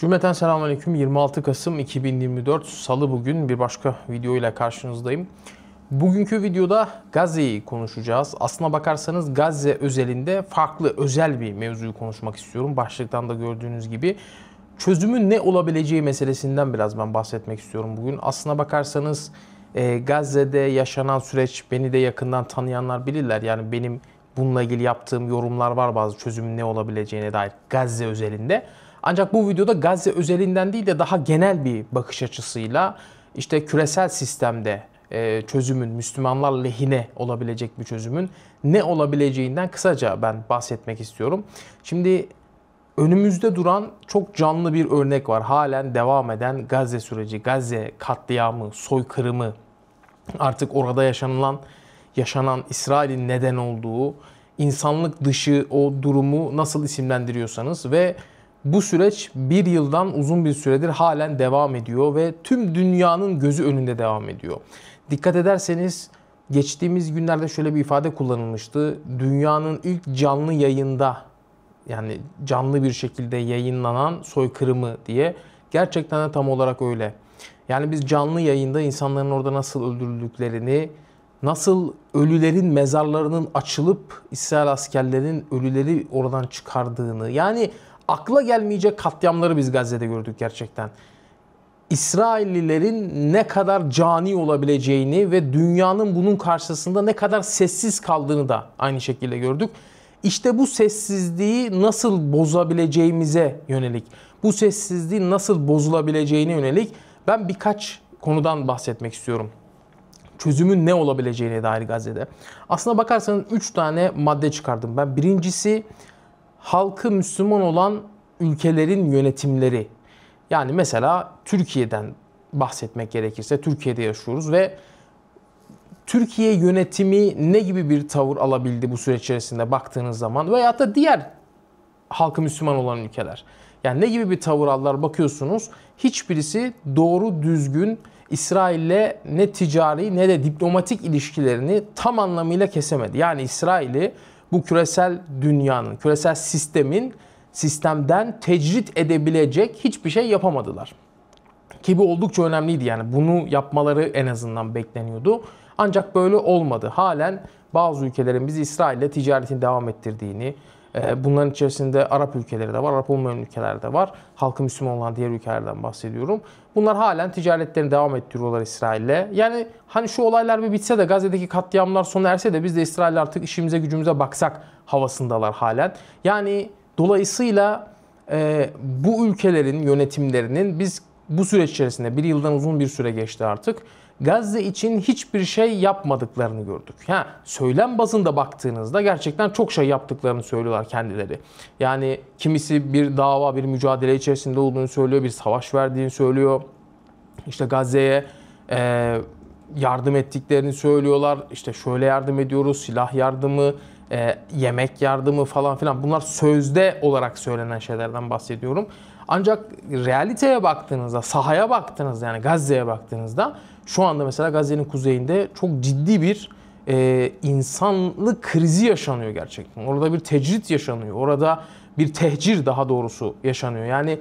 Cümleten selamünaleyküm. 26 Kasım 2024 Salı bugün bir başka video ile karşınızdayım. Bugünkü videoda Gazze'yi konuşacağız. Aslına bakarsanız Gazze özelinde farklı özel bir mevzuyu konuşmak istiyorum. Başlıktan da gördüğünüz gibi çözümün ne olabileceği meselesinden biraz ben bahsetmek istiyorum bugün. Aslına bakarsanız e, Gazze'de yaşanan süreç beni de yakından tanıyanlar bilirler. Yani benim bununla ilgili yaptığım yorumlar var bazı çözümün ne olabileceğine dair Gazze özelinde. Ancak bu videoda Gazze özelinden değil de daha genel bir bakış açısıyla işte küresel sistemde e, çözümün Müslümanlar lehine olabilecek bir çözümün ne olabileceğinden kısaca ben bahsetmek istiyorum. Şimdi önümüzde duran çok canlı bir örnek var. Halen devam eden Gazze süreci, Gazze katliamı, soykırımı, artık orada yaşanılan yaşanan İsrail'in neden olduğu insanlık dışı o durumu nasıl isimlendiriyorsanız ve bu süreç bir yıldan uzun bir süredir halen devam ediyor ve tüm dünyanın gözü önünde devam ediyor. Dikkat ederseniz geçtiğimiz günlerde şöyle bir ifade kullanılmıştı. Dünyanın ilk canlı yayında yani canlı bir şekilde yayınlanan soykırımı diye. Gerçekten de tam olarak öyle. Yani biz canlı yayında insanların orada nasıl öldürüldüklerini, nasıl ölülerin mezarlarının açılıp İsrail askerlerinin ölüleri oradan çıkardığını yani akla gelmeyecek katliamları biz Gazze'de gördük gerçekten. İsraillilerin ne kadar cani olabileceğini ve dünyanın bunun karşısında ne kadar sessiz kaldığını da aynı şekilde gördük. İşte bu sessizliği nasıl bozabileceğimize yönelik, bu sessizliği nasıl bozulabileceğine yönelik ben birkaç konudan bahsetmek istiyorum. Çözümün ne olabileceğine dair Gazze'de. Aslına bakarsanız 3 tane madde çıkardım ben. Birincisi halkı Müslüman olan ülkelerin yönetimleri. Yani mesela Türkiye'den bahsetmek gerekirse Türkiye'de yaşıyoruz ve Türkiye yönetimi ne gibi bir tavır alabildi bu süreç içerisinde baktığınız zaman veya da diğer halkı Müslüman olan ülkeler. Yani ne gibi bir tavır aldılar bakıyorsunuz. Hiçbirisi doğru düzgün İsrail'le ne ticari ne de diplomatik ilişkilerini tam anlamıyla kesemedi. Yani İsrail'i bu küresel dünyanın, küresel sistemin sistemden tecrit edebilecek hiçbir şey yapamadılar. Ki bu oldukça önemliydi yani bunu yapmaları en azından bekleniyordu. Ancak böyle olmadı. Halen bazı ülkelerin biz İsrail'le ticaretini devam ettirdiğini, e, Bunların içerisinde Arap ülkeleri de var, Arap olmayan ülkeler de var. Halkı Müslüman olan diğer ülkelerden bahsediyorum. Bunlar halen ticaretlerini devam ettiriyorlar İsrail'le. Yani hani şu olaylar bir bitse de Gazze'deki katliamlar sona erse de biz de İsraille artık işimize gücümüze baksak havasındalar halen. Yani dolayısıyla e, bu ülkelerin yönetimlerinin biz bu süreç içerisinde bir yıldan uzun bir süre geçti artık Gazze için hiçbir şey yapmadıklarını gördük. Ha, söylem bazında baktığınızda gerçekten çok şey yaptıklarını söylüyorlar kendileri. Yani kimisi bir dava, bir mücadele içerisinde olduğunu söylüyor, bir savaş verdiğini söylüyor. İşte Gazze'ye e, yardım ettiklerini söylüyorlar. İşte şöyle yardım ediyoruz, silah yardımı, e, yemek yardımı falan filan. Bunlar sözde olarak söylenen şeylerden bahsediyorum. Ancak realiteye baktığınızda, sahaya baktığınızda yani Gazze'ye baktığınızda şu anda mesela Gazze'nin kuzeyinde çok ciddi bir e, insanlık krizi yaşanıyor gerçekten. Orada bir tecrit yaşanıyor. Orada bir tehcir daha doğrusu yaşanıyor. Yani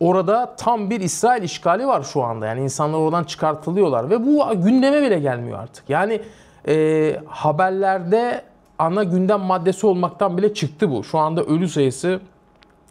orada tam bir İsrail işgali var şu anda. Yani insanlar oradan çıkartılıyorlar ve bu gündeme bile gelmiyor artık. Yani e, haberlerde ana gündem maddesi olmaktan bile çıktı bu. Şu anda ölü sayısı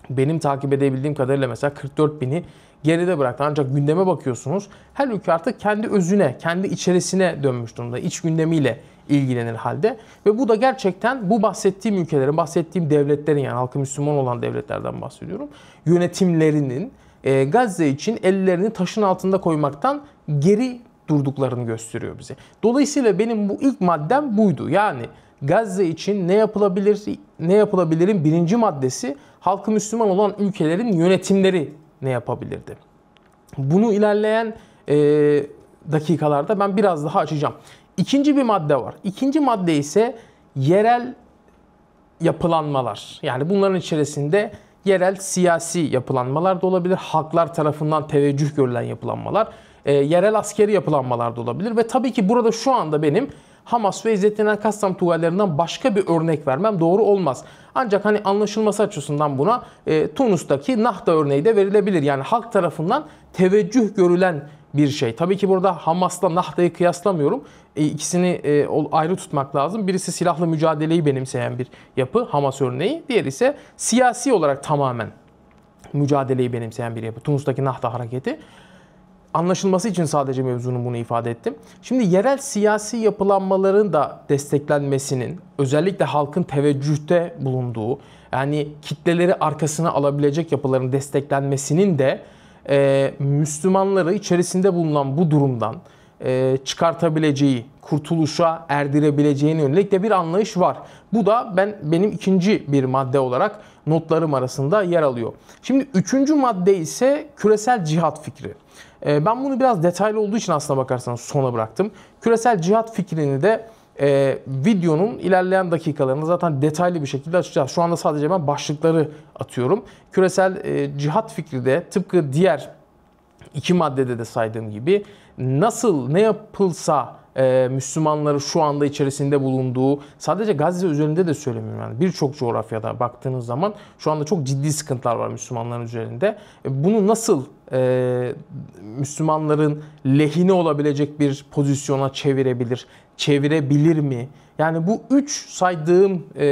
benim takip edebildiğim kadarıyla mesela 44 bini geride bıraktı. Ancak gündeme bakıyorsunuz her ülke artık kendi özüne, kendi içerisine dönmüş durumda. İç gündemiyle ilgilenir halde. Ve bu da gerçekten bu bahsettiğim ülkelerin, bahsettiğim devletlerin yani halkı Müslüman olan devletlerden bahsediyorum. Yönetimlerinin e, Gazze için ellerini taşın altında koymaktan geri durduklarını gösteriyor bize. Dolayısıyla benim bu ilk maddem buydu. Yani Gazze için ne yapılabilir ne yapılabilirin birinci maddesi halkı Müslüman olan ülkelerin yönetimleri ne yapabilirdi? Bunu ilerleyen e, dakikalarda ben biraz daha açacağım. İkinci bir madde var. İkinci madde ise yerel yapılanmalar. Yani bunların içerisinde yerel siyasi yapılanmalar da olabilir. Halklar tarafından teveccüh görülen yapılanmalar. E, yerel askeri yapılanmalar da olabilir. Ve tabii ki burada şu anda benim Hamas ve İzzettin Kassam tugaylarından başka bir örnek vermem doğru olmaz. Ancak hani anlaşılması açısından buna e, Tunus'taki Nahda örneği de verilebilir. Yani halk tarafından teveccüh görülen bir şey. Tabii ki burada Hamas'la Nahda'yı kıyaslamıyorum. E, ikisini e, ayrı tutmak lazım. Birisi silahlı mücadeleyi benimseyen bir yapı Hamas örneği. diğer ise siyasi olarak tamamen mücadeleyi benimseyen bir yapı. Tunus'taki Nahda hareketi anlaşılması için sadece mevzunun bunu ifade ettim. Şimdi yerel siyasi yapılanmaların da desteklenmesinin, özellikle halkın teveccühte bulunduğu, yani kitleleri arkasına alabilecek yapıların desteklenmesinin de e, Müslümanları içerisinde bulunan bu durumdan e, çıkartabileceği, kurtuluşa erdirebileceğine yönelik de bir anlayış var. Bu da ben benim ikinci bir madde olarak notlarım arasında yer alıyor. Şimdi üçüncü madde ise küresel cihat fikri. Ee, ben bunu biraz detaylı olduğu için aslına bakarsanız sona bıraktım. Küresel cihat fikrini de e, videonun ilerleyen dakikalarında zaten detaylı bir şekilde açacağız. Şu anda sadece ben başlıkları atıyorum. Küresel e, cihat fikri de tıpkı diğer iki maddede de saydığım gibi nasıl ne yapılsa e, Müslümanları şu anda içerisinde bulunduğu, sadece Gazze üzerinde de söylemiyorum yani birçok coğrafyada baktığınız zaman şu anda çok ciddi sıkıntılar var Müslümanların üzerinde. E, bunu nasıl e, Müslümanların lehine olabilecek bir pozisyona çevirebilir, çevirebilir mi? Yani bu üç saydığım e,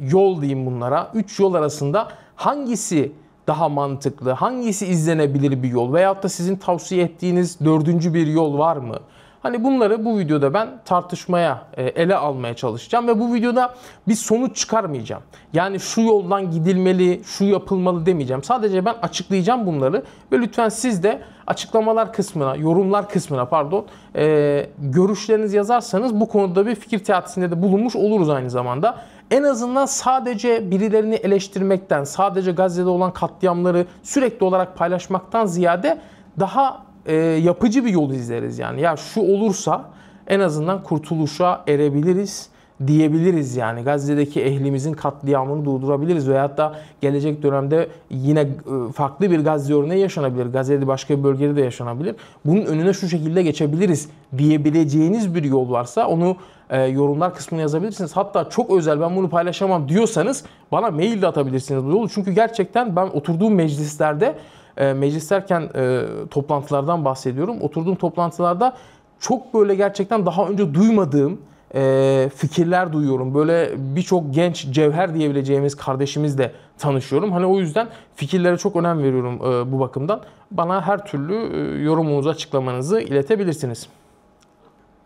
yol diyeyim bunlara, üç yol arasında hangisi daha mantıklı, hangisi izlenebilir bir yol veyahut da sizin tavsiye ettiğiniz dördüncü bir yol var mı? Hani bunları bu videoda ben tartışmaya, e, ele almaya çalışacağım ve bu videoda bir sonuç çıkarmayacağım. Yani şu yoldan gidilmeli, şu yapılmalı demeyeceğim. Sadece ben açıklayacağım bunları ve lütfen siz de açıklamalar kısmına, yorumlar kısmına pardon e, görüşlerinizi yazarsanız bu konuda bir fikir teatisinde de bulunmuş oluruz aynı zamanda. En azından sadece birilerini eleştirmekten, sadece Gazze'de olan katliamları sürekli olarak paylaşmaktan ziyade daha e, yapıcı bir yol izleriz yani. Ya şu olursa en azından kurtuluşa erebiliriz diyebiliriz yani. Gazze'deki ehlimizin katliamını durdurabiliriz veyahut da gelecek dönemde yine e, farklı bir Gazze örneği yaşanabilir. Gazze'de başka bir bölgede de yaşanabilir. Bunun önüne şu şekilde geçebiliriz diyebileceğiniz bir yol varsa onu e, yorumlar kısmına yazabilirsiniz. Hatta çok özel ben bunu paylaşamam diyorsanız bana mail de atabilirsiniz bu yolu. Çünkü gerçekten ben oturduğum meclislerde e, e, toplantılardan bahsediyorum. Oturduğum toplantılarda çok böyle gerçekten daha önce duymadığım e, fikirler duyuyorum. Böyle birçok genç cevher diyebileceğimiz kardeşimizle tanışıyorum. Hani o yüzden fikirlere çok önem veriyorum e, bu bakımdan. Bana her türlü e, yorumunuzu, açıklamanızı iletebilirsiniz.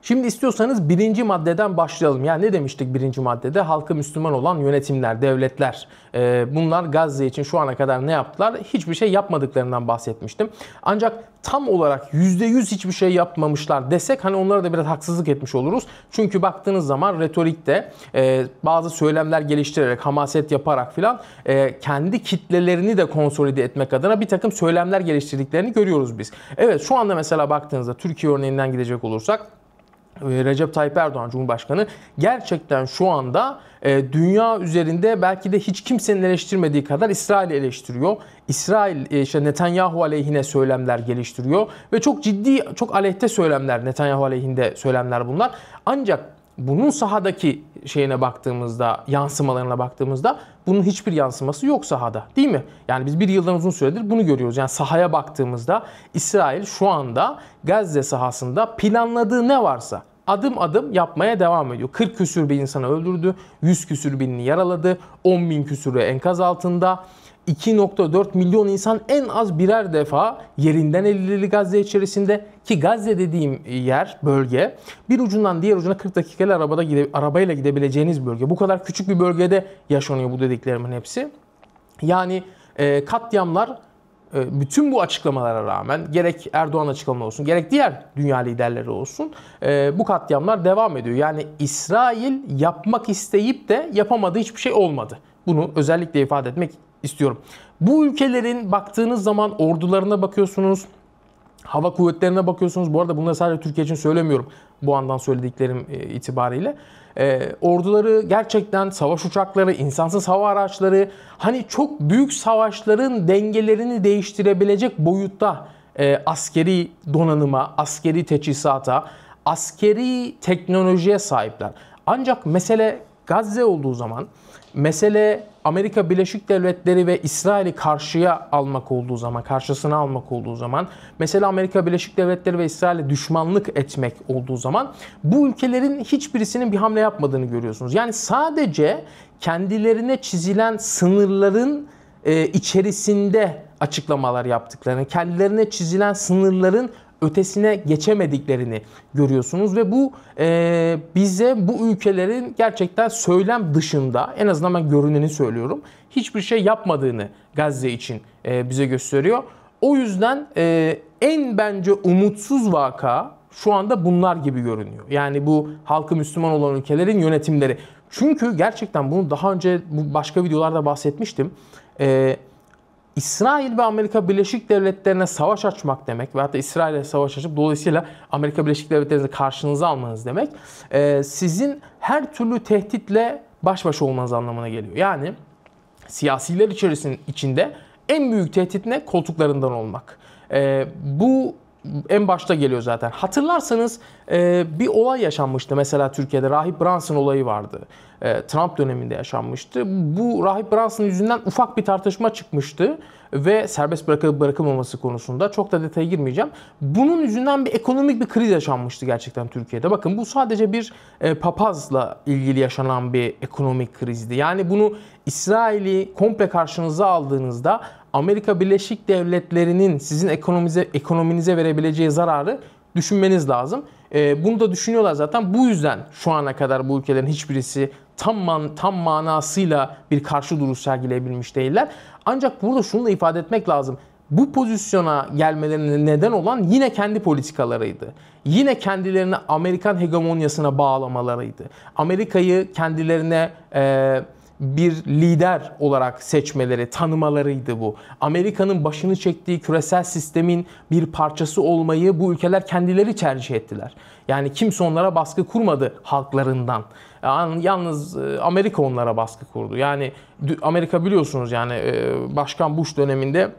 Şimdi istiyorsanız birinci maddeden başlayalım. Yani ne demiştik birinci maddede? Halkı Müslüman olan yönetimler, devletler. E, bunlar Gazze için şu ana kadar ne yaptılar? Hiçbir şey yapmadıklarından bahsetmiştim. Ancak tam olarak %100 hiçbir şey yapmamışlar desek hani onlara da biraz haksızlık etmiş oluruz. Çünkü baktığınız zaman retorikte e, bazı söylemler geliştirerek, hamaset yaparak filan e, kendi kitlelerini de konsolide etmek adına bir takım söylemler geliştirdiklerini görüyoruz biz. Evet şu anda mesela baktığınızda Türkiye örneğinden gidecek olursak ee, Recep Tayyip Erdoğan Cumhurbaşkanı gerçekten şu anda e, dünya üzerinde belki de hiç kimsenin eleştirmediği kadar İsrail'i eleştiriyor. İsrail e, işte Netanyahu aleyhine söylemler geliştiriyor ve çok ciddi çok aleyhte söylemler Netanyahu aleyhinde söylemler bunlar. Ancak bunun sahadaki şeyine baktığımızda, yansımalarına baktığımızda bunun hiçbir yansıması yok sahada değil mi? Yani biz bir yıldan uzun süredir bunu görüyoruz. Yani sahaya baktığımızda İsrail şu anda Gazze sahasında planladığı ne varsa adım adım yapmaya devam ediyor. 40 küsür bir insanı öldürdü, 100 küsür binini yaraladı, 10 bin küsürü enkaz altında. 2.4 milyon insan en az birer defa yerinden edildi Gazze içerisinde ki Gazze dediğim yer bölge bir ucundan diğer ucuna 40 dakikalık arabada gide, arabayla gidebileceğiniz bölge. Bu kadar küçük bir bölgede yaşanıyor bu dediklerimin hepsi. Yani e, katliamlar e, bütün bu açıklamalara rağmen gerek Erdoğan açıklamaları olsun gerek diğer dünya liderleri olsun e, bu katliamlar devam ediyor. Yani İsrail yapmak isteyip de yapamadığı hiçbir şey olmadı. Bunu özellikle ifade etmek istiyorum. Bu ülkelerin baktığınız zaman ordularına bakıyorsunuz, hava kuvvetlerine bakıyorsunuz. Bu arada bunları sadece Türkiye için söylemiyorum bu andan söylediklerim e, itibariyle e, orduları gerçekten savaş uçakları, insansız hava araçları hani çok büyük savaşların dengelerini değiştirebilecek boyutta e, askeri donanıma, askeri teçhizata, askeri teknolojiye sahipler. Ancak mesele Gazze olduğu zaman, mesele Amerika Birleşik Devletleri ve İsrail'i karşıya almak olduğu zaman, karşısına almak olduğu zaman, mesela Amerika Birleşik Devletleri ve İsrail'e düşmanlık etmek olduğu zaman bu ülkelerin hiçbirisinin bir hamle yapmadığını görüyorsunuz. Yani sadece kendilerine çizilen sınırların e, içerisinde açıklamalar yaptıklarını, kendilerine çizilen sınırların ötesine geçemediklerini görüyorsunuz ve bu e, bize bu ülkelerin gerçekten söylem dışında en azından ben görüneni söylüyorum hiçbir şey yapmadığını Gazze için e, bize gösteriyor. O yüzden e, en bence umutsuz vaka şu anda bunlar gibi görünüyor. Yani bu halkı Müslüman olan ülkelerin yönetimleri. Çünkü gerçekten bunu daha önce başka videolarda bahsetmiştim. Eee İsrail ve Amerika Birleşik Devletleri'ne savaş açmak demek ve hatta İsrail'e savaş açıp dolayısıyla Amerika Birleşik Devletleri'ni karşınıza almanız demek e, sizin her türlü tehditle baş başa olmanız anlamına geliyor. Yani siyasiler içerisinde en büyük tehdit ne? Koltuklarından olmak. E, bu en başta geliyor zaten. Hatırlarsanız e, bir olay yaşanmıştı mesela Türkiye'de. Rahip Brunson olayı vardı. E, Trump döneminde yaşanmıştı. Bu Rahip Brunson yüzünden ufak bir tartışma çıkmıştı ve serbest bırakılıp bırakılmaması konusunda çok da detaya girmeyeceğim. Bunun yüzünden bir ekonomik bir kriz yaşanmıştı gerçekten Türkiye'de. Bakın bu sadece bir e, papazla ilgili yaşanan bir ekonomik krizdi. Yani bunu İsrail'i komple karşınıza aldığınızda Amerika Birleşik Devletleri'nin sizin ekonomize, ekonominize verebileceği zararı düşünmeniz lazım. E, bunu da düşünüyorlar zaten. Bu yüzden şu ana kadar bu ülkelerin hiçbirisi tam man, tam manasıyla bir karşı duruş sergileyebilmiş değiller. Ancak burada şunu da ifade etmek lazım. Bu pozisyona gelmelerine neden olan yine kendi politikalarıydı. Yine kendilerini Amerikan hegemonyasına bağlamalarıydı. Amerika'yı kendilerine... E, bir lider olarak seçmeleri, tanımalarıydı bu. Amerika'nın başını çektiği küresel sistemin bir parçası olmayı bu ülkeler kendileri tercih ettiler. Yani kimse onlara baskı kurmadı halklarından. Yalnız e, Amerika onlara baskı kurdu. Yani Amerika biliyorsunuz yani e, Başkan Bush döneminde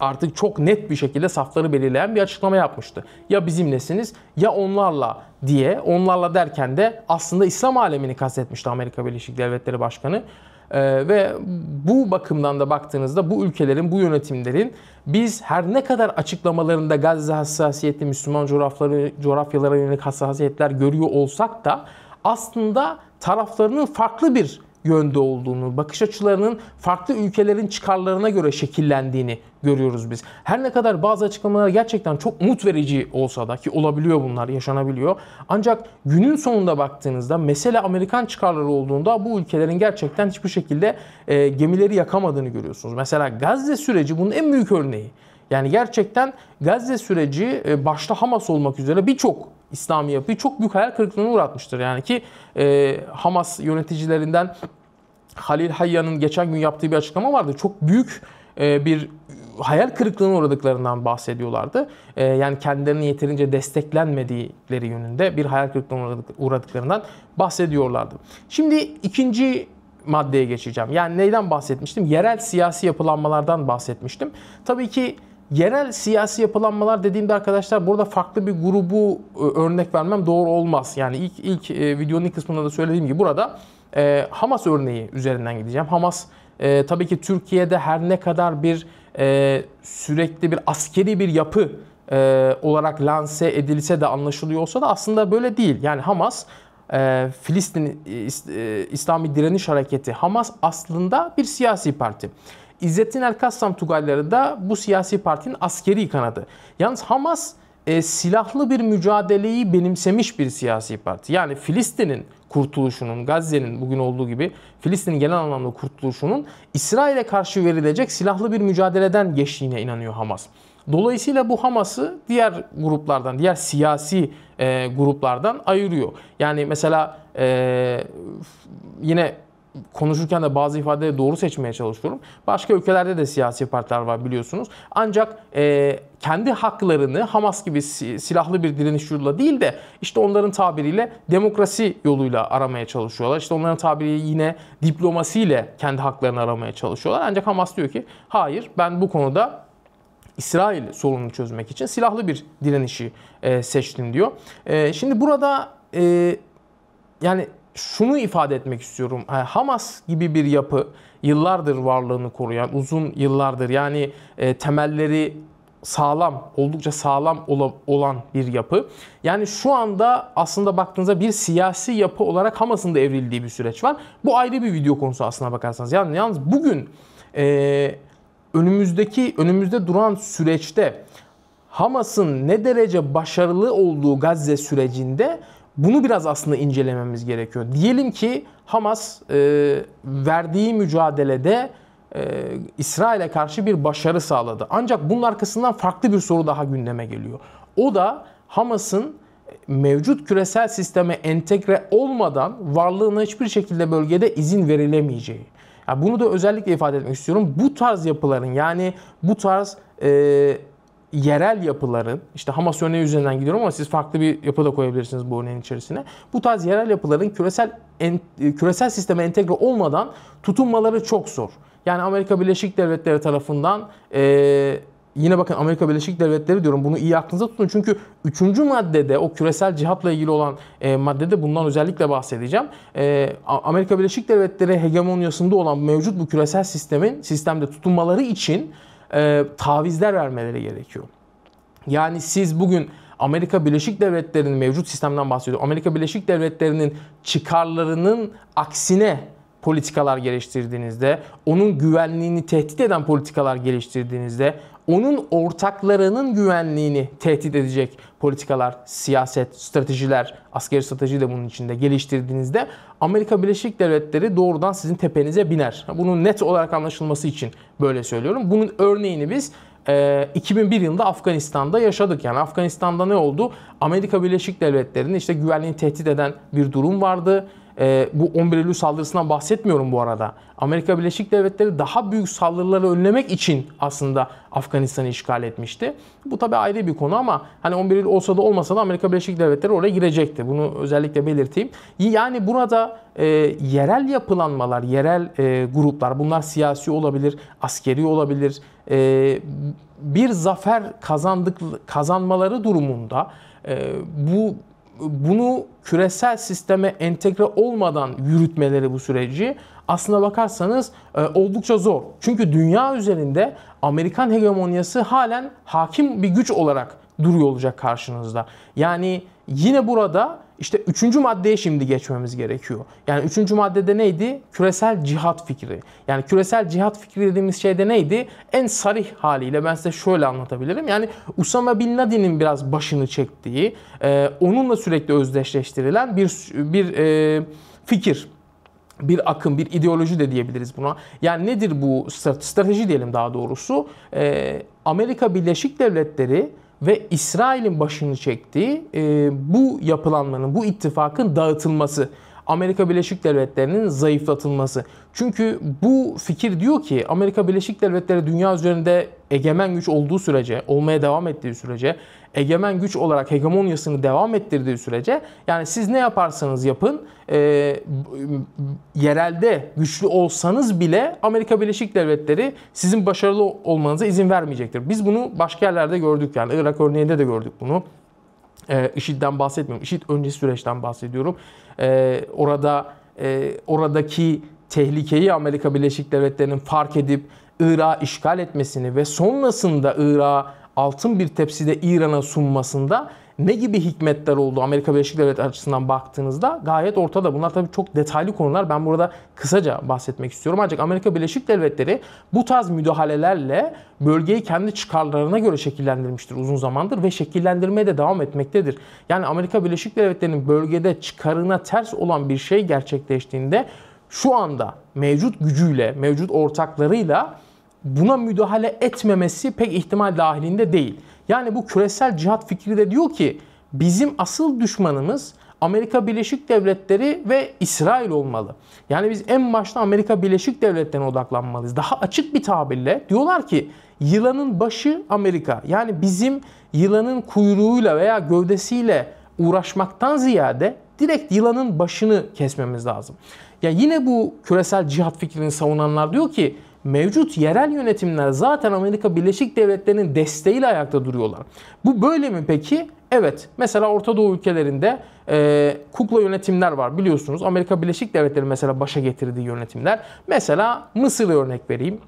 artık çok net bir şekilde safları belirleyen bir açıklama yapmıştı. Ya bizimlesiniz ya onlarla diye onlarla derken de aslında İslam alemini kastetmişti Amerika Birleşik Devletleri Başkanı. Ee, ve bu bakımdan da baktığınızda bu ülkelerin, bu yönetimlerin biz her ne kadar açıklamalarında Gazze hassasiyeti, Müslüman coğrafyaları, coğrafyalara yönelik hassasiyetler görüyor olsak da aslında taraflarının farklı bir yönde olduğunu, bakış açılarının farklı ülkelerin çıkarlarına göre şekillendiğini görüyoruz biz. Her ne kadar bazı açıklamalar gerçekten çok umut verici olsa da ki olabiliyor bunlar, yaşanabiliyor. Ancak günün sonunda baktığınızda mesele Amerikan çıkarları olduğunda bu ülkelerin gerçekten hiçbir şekilde e, gemileri yakamadığını görüyorsunuz. Mesela Gazze süreci bunun en büyük örneği. Yani gerçekten Gazze süreci e, başta Hamas olmak üzere birçok İslami yapıyı çok büyük hayal kırıklığına uğratmıştır. Yani ki e, Hamas yöneticilerinden Halil Hayya'nın geçen gün yaptığı bir açıklama vardı. Çok büyük e, bir hayal kırıklığına uğradıklarından bahsediyorlardı. E, yani kendilerini yeterince desteklenmedikleri yönünde bir hayal kırıklığına uğradıklarından bahsediyorlardı. Şimdi ikinci maddeye geçeceğim. Yani neyden bahsetmiştim? Yerel siyasi yapılanmalardan bahsetmiştim. Tabii ki yerel siyasi yapılanmalar dediğimde arkadaşlar burada farklı bir grubu e, örnek vermem doğru olmaz. Yani ilk ilk e, videonun ilk kısmında da söylediğim gibi burada e, Hamas örneği üzerinden gideceğim. Hamas e, tabii ki Türkiye'de her ne kadar bir e, sürekli bir askeri bir yapı e, olarak lanse edilse de anlaşılıyor olsa da aslında böyle değil. Yani Hamas e, Filistin e, e İslami Direniş Hareketi Hamas aslında bir siyasi parti. İzzettin El-Kassam Tugayları da bu siyasi partinin askeri kanadı. Yalnız Hamas e, silahlı bir mücadeleyi benimsemiş bir siyasi parti. Yani Filistin'in kurtuluşunun, Gazze'nin bugün olduğu gibi Filistin'in genel anlamda kurtuluşunun İsrail'e karşı verilecek silahlı bir mücadeleden geçtiğine inanıyor Hamas. Dolayısıyla bu Hamas'ı diğer gruplardan, diğer siyasi e, gruplardan ayırıyor. Yani mesela e, yine konuşurken de bazı ifadeleri doğru seçmeye çalışıyorum. Başka ülkelerde de siyasi partiler var biliyorsunuz. Ancak e, kendi haklarını Hamas gibi silahlı bir direniş yoluyla değil de işte onların tabiriyle demokrasi yoluyla aramaya çalışıyorlar. İşte onların tabiriyle yine diplomasiyle kendi haklarını aramaya çalışıyorlar. Ancak Hamas diyor ki hayır ben bu konuda İsrail sorununu çözmek için silahlı bir direnişi e, seçtim diyor. E, şimdi burada e, yani şunu ifade etmek istiyorum. Hamas gibi bir yapı yıllardır varlığını koruyan, uzun yıllardır yani e, temelleri sağlam, oldukça sağlam olan bir yapı. Yani şu anda aslında baktığınızda bir siyasi yapı olarak Hamas'ın da evrildiği bir süreç var. Bu ayrı bir video konusu aslına bakarsanız. Yani yalnız bugün e, önümüzdeki önümüzde duran süreçte Hamas'ın ne derece başarılı olduğu Gazze sürecinde bunu biraz aslında incelememiz gerekiyor. Diyelim ki Hamas e, verdiği mücadelede e, İsrail'e karşı bir başarı sağladı. Ancak bunun arkasından farklı bir soru daha gündeme geliyor. O da Hamas'ın mevcut küresel sisteme entegre olmadan varlığına hiçbir şekilde bölgede izin verilemeyeceği. Yani bunu da özellikle ifade etmek istiyorum. Bu tarz yapıların yani bu tarz e, yerel yapıların, işte Hamas örneği üzerinden gidiyorum ama siz farklı bir yapı da koyabilirsiniz bu örneğin içerisine. Bu tarz yerel yapıların küresel en, e, küresel sisteme entegre olmadan tutunmaları çok zor. Yani Amerika Birleşik Devletleri tarafından e, yine bakın Amerika Birleşik Devletleri diyorum bunu iyi aklınıza tutun. Çünkü üçüncü maddede o küresel cihatla ilgili olan e, maddede bundan özellikle bahsedeceğim. E, Amerika Birleşik Devletleri hegemonyasında olan mevcut bu küresel sistemin sistemde tutunmaları için e, tavizler vermeleri gerekiyor. Yani siz bugün Amerika Birleşik Devletleri'nin mevcut sistemden bahsediyorum. Amerika Birleşik Devletleri'nin çıkarlarının aksine politikalar geliştirdiğinizde, onun güvenliğini tehdit eden politikalar geliştirdiğinizde, onun ortaklarının güvenliğini tehdit edecek politikalar, siyaset, stratejiler, askeri strateji de bunun içinde geliştirdiğinizde Amerika Birleşik Devletleri doğrudan sizin tepenize biner. Bunun net olarak anlaşılması için böyle söylüyorum. Bunun örneğini biz 2001 e, yılında Afganistan'da yaşadık. Yani Afganistan'da ne oldu? Amerika Birleşik Devletleri'nin işte güvenliğini tehdit eden bir durum vardı e, bu 11 Eylül saldırısından bahsetmiyorum bu arada. Amerika Birleşik Devletleri daha büyük saldırıları önlemek için aslında Afganistan'ı işgal etmişti. Bu tabi ayrı bir konu ama hani 11 Eylül olsa da olmasa da Amerika Birleşik Devletleri oraya girecekti. Bunu özellikle belirteyim. Yani burada e, yerel yapılanmalar, yerel e, gruplar bunlar siyasi olabilir, askeri olabilir. E, bir zafer kazandık kazanmaları durumunda e, bu bunu küresel sisteme entegre olmadan yürütmeleri bu süreci aslına bakarsanız e, oldukça zor. Çünkü dünya üzerinde Amerikan hegemonyası halen hakim bir güç olarak duruyor olacak karşınızda. Yani yine burada işte üçüncü maddeye şimdi geçmemiz gerekiyor. Yani üçüncü maddede neydi? Küresel cihat fikri. Yani küresel cihat fikri dediğimiz şeyde neydi? En sarih haliyle ben size şöyle anlatabilirim. Yani Usama Bin Laden'in biraz başını çektiği, e, onunla sürekli özdeşleştirilen bir, bir e, fikir bir akım, bir ideoloji de diyebiliriz buna. Yani nedir bu strateji diyelim daha doğrusu? E, Amerika Birleşik Devletleri ve İsrail'in başını çektiği e, bu yapılanmanın, bu ittifakın dağıtılması Amerika Birleşik Devletleri'nin zayıflatılması. Çünkü bu fikir diyor ki Amerika Birleşik Devletleri dünya üzerinde egemen güç olduğu sürece, olmaya devam ettiği sürece, egemen güç olarak hegemonyasını devam ettirdiği sürece yani siz ne yaparsanız yapın e, yerelde güçlü olsanız bile Amerika Birleşik Devletleri sizin başarılı olmanıza izin vermeyecektir. Biz bunu başka yerlerde gördük yani Irak örneğinde de gördük bunu. E, IŞİD'den bahsetmiyorum. IŞİD öncesi süreçten bahsediyorum. Ee, orada e, oradaki tehlikeyi Amerika Birleşik Devletleri'nin fark edip Irak'ı işgal etmesini ve sonrasında Irak'ı altın bir tepside İran'a sunmasında ne gibi hikmetler oldu Amerika Birleşik Devletleri açısından baktığınızda gayet ortada. Bunlar tabii çok detaylı konular. Ben burada kısaca bahsetmek istiyorum. Ancak Amerika Birleşik Devletleri bu tarz müdahalelerle bölgeyi kendi çıkarlarına göre şekillendirmiştir uzun zamandır ve şekillendirmeye de devam etmektedir. Yani Amerika Birleşik Devletleri'nin bölgede çıkarına ters olan bir şey gerçekleştiğinde şu anda mevcut gücüyle, mevcut ortaklarıyla buna müdahale etmemesi pek ihtimal dahilinde değil. Yani bu küresel cihat fikri de diyor ki bizim asıl düşmanımız Amerika Birleşik Devletleri ve İsrail olmalı. Yani biz en başta Amerika Birleşik Devletleri'ne odaklanmalıyız. Daha açık bir tabirle diyorlar ki yılanın başı Amerika. Yani bizim yılanın kuyruğuyla veya gövdesiyle uğraşmaktan ziyade direkt yılanın başını kesmemiz lazım. Ya yani yine bu küresel cihat fikrini savunanlar diyor ki mevcut yerel yönetimler zaten Amerika Birleşik Devletleri'nin desteğiyle ayakta duruyorlar. Bu böyle mi peki? Evet. Mesela Orta Doğu ülkelerinde e, kukla yönetimler var biliyorsunuz. Amerika Birleşik Devletleri mesela başa getirdiği yönetimler. Mesela Mısır'ı örnek vereyim.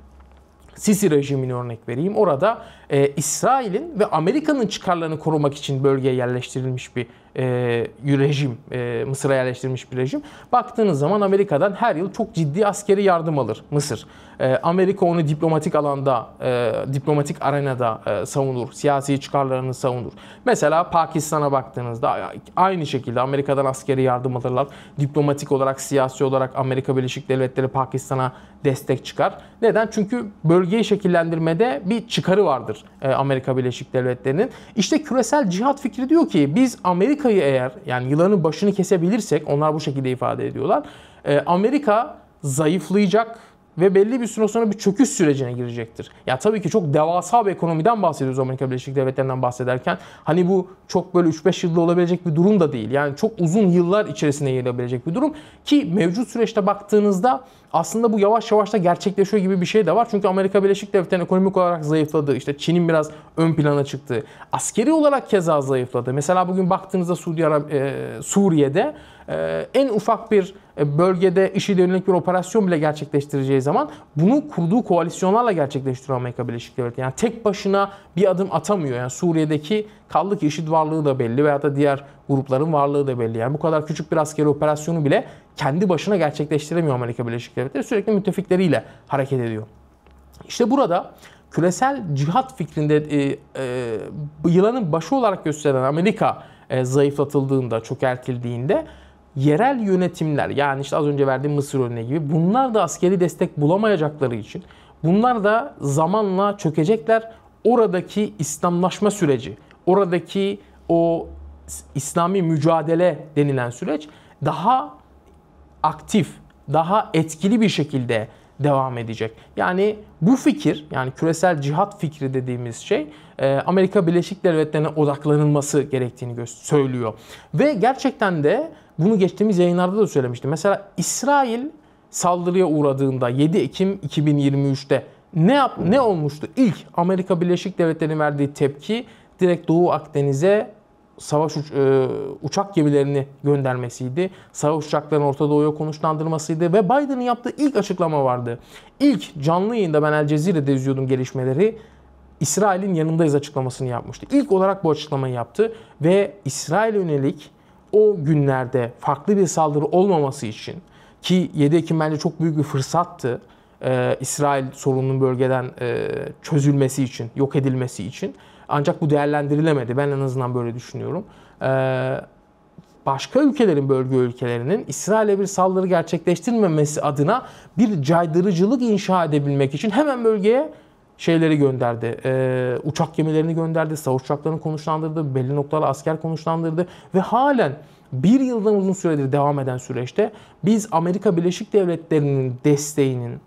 Sisi rejimini örnek vereyim. Orada e, İsrail'in ve Amerika'nın çıkarlarını korumak için bölgeye yerleştirilmiş bir e, rejim, e, Mısır'a yerleştirilmiş bir rejim. Baktığınız zaman Amerika'dan her yıl çok ciddi askeri yardım alır Mısır. E, Amerika onu diplomatik alanda, e, diplomatik arenada e, savunur, siyasi çıkarlarını savunur. Mesela Pakistan'a baktığınızda aynı şekilde Amerika'dan askeri yardım alırlar. Diplomatik olarak, siyasi olarak Amerika Birleşik Devletleri Pakistan'a destek çıkar. Neden? Çünkü bölgeyi şekillendirmede bir çıkarı vardır e, Amerika Birleşik Devletleri'nin. İşte küresel cihat fikri diyor ki biz Amerika'yı eğer yani yılanın başını kesebilirsek onlar bu şekilde ifade ediyorlar. E, Amerika zayıflayacak ve belli bir süre sonra bir çöküş sürecine girecektir. Ya tabii ki çok devasa bir ekonomiden bahsediyoruz Amerika Birleşik Devletleri'nden bahsederken. Hani bu çok böyle 3-5 yılda olabilecek bir durum da değil. Yani çok uzun yıllar içerisinde yayılabilecek bir durum. Ki mevcut süreçte baktığınızda aslında bu yavaş yavaş da gerçekleşiyor gibi bir şey de var. Çünkü Amerika Birleşik Devletleri ekonomik olarak zayıfladı. İşte Çin'in biraz ön plana çıktığı. Askeri olarak keza zayıfladı. Mesela bugün baktığınızda Suudi Arab e, Suriye'de e, en ufak bir e, bölgede işi yönelik bir operasyon bile gerçekleştireceği zaman bunu kurduğu koalisyonlarla gerçekleştiriyor Amerika Birleşik Devletleri. Yani tek başına bir adım atamıyor. Yani Suriye'deki kaldı ki IŞİD varlığı da belli veya da diğer grupların varlığı da belli. Yani bu kadar küçük bir askeri operasyonu bile kendi başına gerçekleştiremiyor Amerika Birleşik Devletleri. Sürekli müttefikleriyle hareket ediyor. İşte burada küresel cihat fikrinde e, e, yılanın başı olarak gösteren Amerika e, zayıflatıldığında, çökertildiğinde yerel yönetimler yani işte az önce verdiğim Mısır örneği gibi bunlar da askeri destek bulamayacakları için bunlar da zamanla çökecekler. Oradaki İslamlaşma süreci, oradaki o İslami mücadele denilen süreç daha aktif, daha etkili bir şekilde devam edecek. Yani bu fikir, yani küresel cihat fikri dediğimiz şey e, Amerika Birleşik Devletleri'ne odaklanılması gerektiğini söylüyor. Ve gerçekten de bunu geçtiğimiz yayınlarda da söylemiştim. Mesela İsrail saldırıya uğradığında 7 Ekim 2023'te ne yap ne olmuştu? İlk Amerika Birleşik Devletleri'nin verdiği tepki direkt Doğu Akdeniz'e savaş uç, e, uçak gemilerini göndermesiydi. Savaş uçaklarını Orta Doğu'ya konuşlandırmasıydı ve Biden'ın yaptığı ilk açıklama vardı. İlk canlı yayında ben El Cezire'de izliyordum gelişmeleri. İsrail'in yanındayız açıklamasını yapmıştı. İlk olarak bu açıklamayı yaptı ve İsrail yönelik o günlerde farklı bir saldırı olmaması için ki 7 Ekim bence çok büyük bir fırsattı. Ee, İsrail sorununun bölgeden e, çözülmesi için, yok edilmesi için. Ancak bu değerlendirilemedi. Ben en azından böyle düşünüyorum. Ee, başka ülkelerin, bölge ülkelerinin İsrail'e bir saldırı gerçekleştirmemesi adına bir caydırıcılık inşa edebilmek için hemen bölgeye şeyleri gönderdi. E, uçak gemilerini gönderdi. Savaş uçaklarını konuşlandırdı. Belli noktalara asker konuşlandırdı. Ve halen bir yıldan uzun süredir devam eden süreçte biz Amerika Birleşik Devletleri'nin desteğinin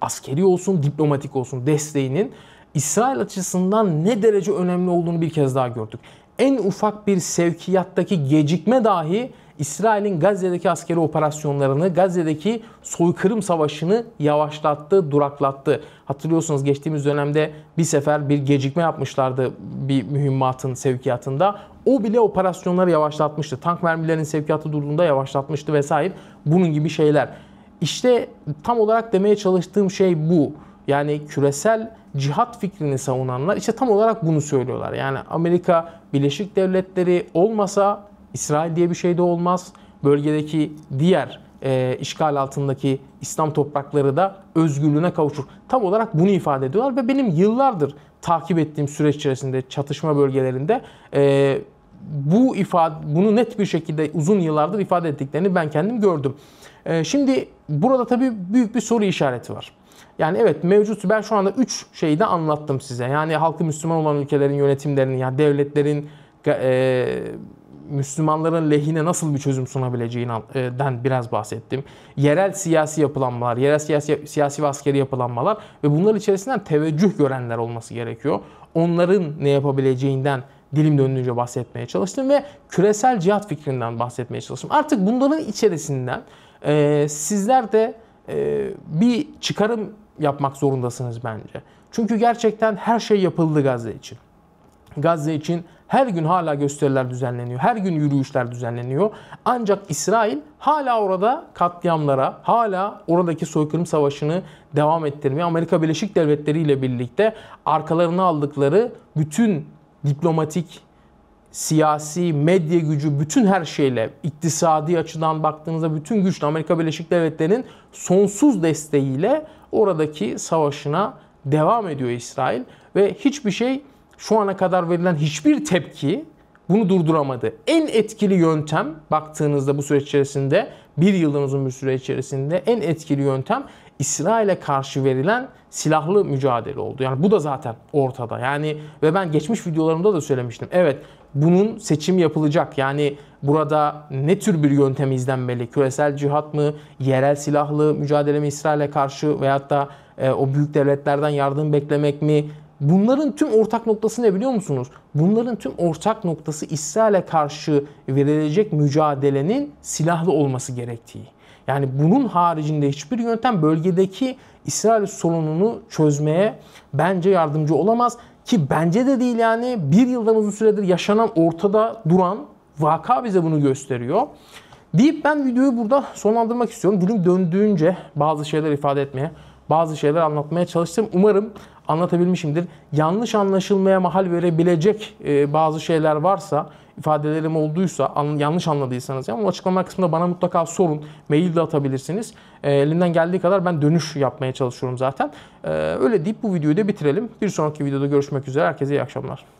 askeri olsun diplomatik olsun desteğinin İsrail açısından ne derece önemli olduğunu bir kez daha gördük. En ufak bir sevkiyattaki gecikme dahi İsrail'in Gazze'deki askeri operasyonlarını, Gazze'deki soykırım savaşını yavaşlattı, duraklattı. Hatırlıyorsunuz geçtiğimiz dönemde bir sefer bir gecikme yapmışlardı bir mühimmatın sevkiyatında. O bile operasyonları yavaşlatmıştı. Tank mermilerinin sevkiyatı durduğunda yavaşlatmıştı vesaire. Bunun gibi şeyler. İşte tam olarak demeye çalıştığım şey bu. Yani küresel cihat fikrini savunanlar işte tam olarak bunu söylüyorlar. Yani Amerika Birleşik Devletleri olmasa İsrail diye bir şey de olmaz. Bölgedeki diğer e, işgal altındaki İslam toprakları da özgürlüğüne kavuşur. Tam olarak bunu ifade ediyorlar ve benim yıllardır takip ettiğim süreç içerisinde çatışma bölgelerinde e, bu ifade bunu net bir şekilde uzun yıllardır ifade ettiklerini ben kendim gördüm. E, şimdi burada tabii büyük bir soru işareti var. Yani evet mevcut ben şu anda 3 şeyi de anlattım size. Yani halkı Müslüman olan ülkelerin yönetimlerini yani devletlerin e, Müslümanların lehine nasıl bir çözüm sunabileceğinden e, biraz bahsettim. Yerel siyasi yapılanmalar, yerel siyasi, siyasi ve askeri yapılanmalar ve bunlar içerisinden teveccüh görenler olması gerekiyor. Onların ne yapabileceğinden dilim döndüğünce bahsetmeye çalıştım ve küresel cihat fikrinden bahsetmeye çalıştım. Artık bunların içerisinden e, sizler de e, bir çıkarım yapmak zorundasınız bence. Çünkü gerçekten her şey yapıldı Gazze için. Gazze için her gün hala gösteriler düzenleniyor. Her gün yürüyüşler düzenleniyor. Ancak İsrail hala orada katliamlara, hala oradaki soykırım savaşını devam ettirmeye Amerika Birleşik Devletleri ile birlikte arkalarına aldıkları bütün diplomatik, siyasi, medya gücü bütün her şeyle iktisadi açıdan baktığınızda bütün güçle Amerika Birleşik Devletleri'nin sonsuz desteğiyle oradaki savaşına devam ediyor İsrail ve hiçbir şey şu ana kadar verilen hiçbir tepki bunu durduramadı. En etkili yöntem baktığınızda bu süreç içerisinde bir yıldan uzun bir süre içerisinde en etkili yöntem İsrail'e karşı verilen silahlı mücadele oldu. Yani bu da zaten ortada. Yani ve ben geçmiş videolarımda da söylemiştim. Evet bunun seçim yapılacak. Yani burada ne tür bir yöntem izlenmeli? Küresel cihat mı? Yerel silahlı mücadele mi İsrail'e karşı veyahut da e, o büyük devletlerden yardım beklemek mi? Bunların tüm ortak noktası ne biliyor musunuz? Bunların tüm ortak noktası İsrail'e karşı verilecek mücadelenin silahlı olması gerektiği. Yani bunun haricinde hiçbir yöntem bölgedeki İsrail sorununu çözmeye bence yardımcı olamaz. Ki bence de değil yani bir yıldan uzun süredir yaşanan ortada duran vaka bize bunu gösteriyor. Deyip ben videoyu burada sonlandırmak istiyorum. Dilim döndüğünce bazı şeyler ifade etmeye bazı şeyler anlatmaya çalıştım. Umarım anlatabilmişimdir. Yanlış anlaşılmaya mahal verebilecek e, bazı şeyler varsa, ifadelerim olduysa, yanlış anladıysanız yani açıklama kısmında bana mutlaka sorun. Mail de atabilirsiniz. E, elimden geldiği kadar ben dönüş yapmaya çalışıyorum zaten. E, öyle deyip bu videoyu da bitirelim. Bir sonraki videoda görüşmek üzere. Herkese iyi akşamlar.